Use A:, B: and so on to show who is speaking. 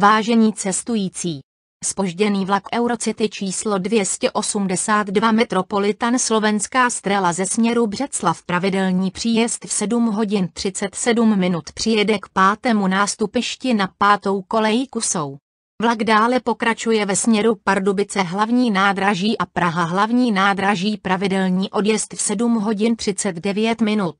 A: Vážení cestující, spožděný vlak Eurocity číslo 282 Metropolitan Slovenská strela ze směru Břeclav pravidelný příjezd v 7 hodin 37 minut přijede k pátému nástupišti na pátou koleji Kusou. Vlak dále pokračuje ve směru Pardubice hlavní nádraží a Praha hlavní nádraží pravidelný odjezd v 7 hodin 39
B: minut.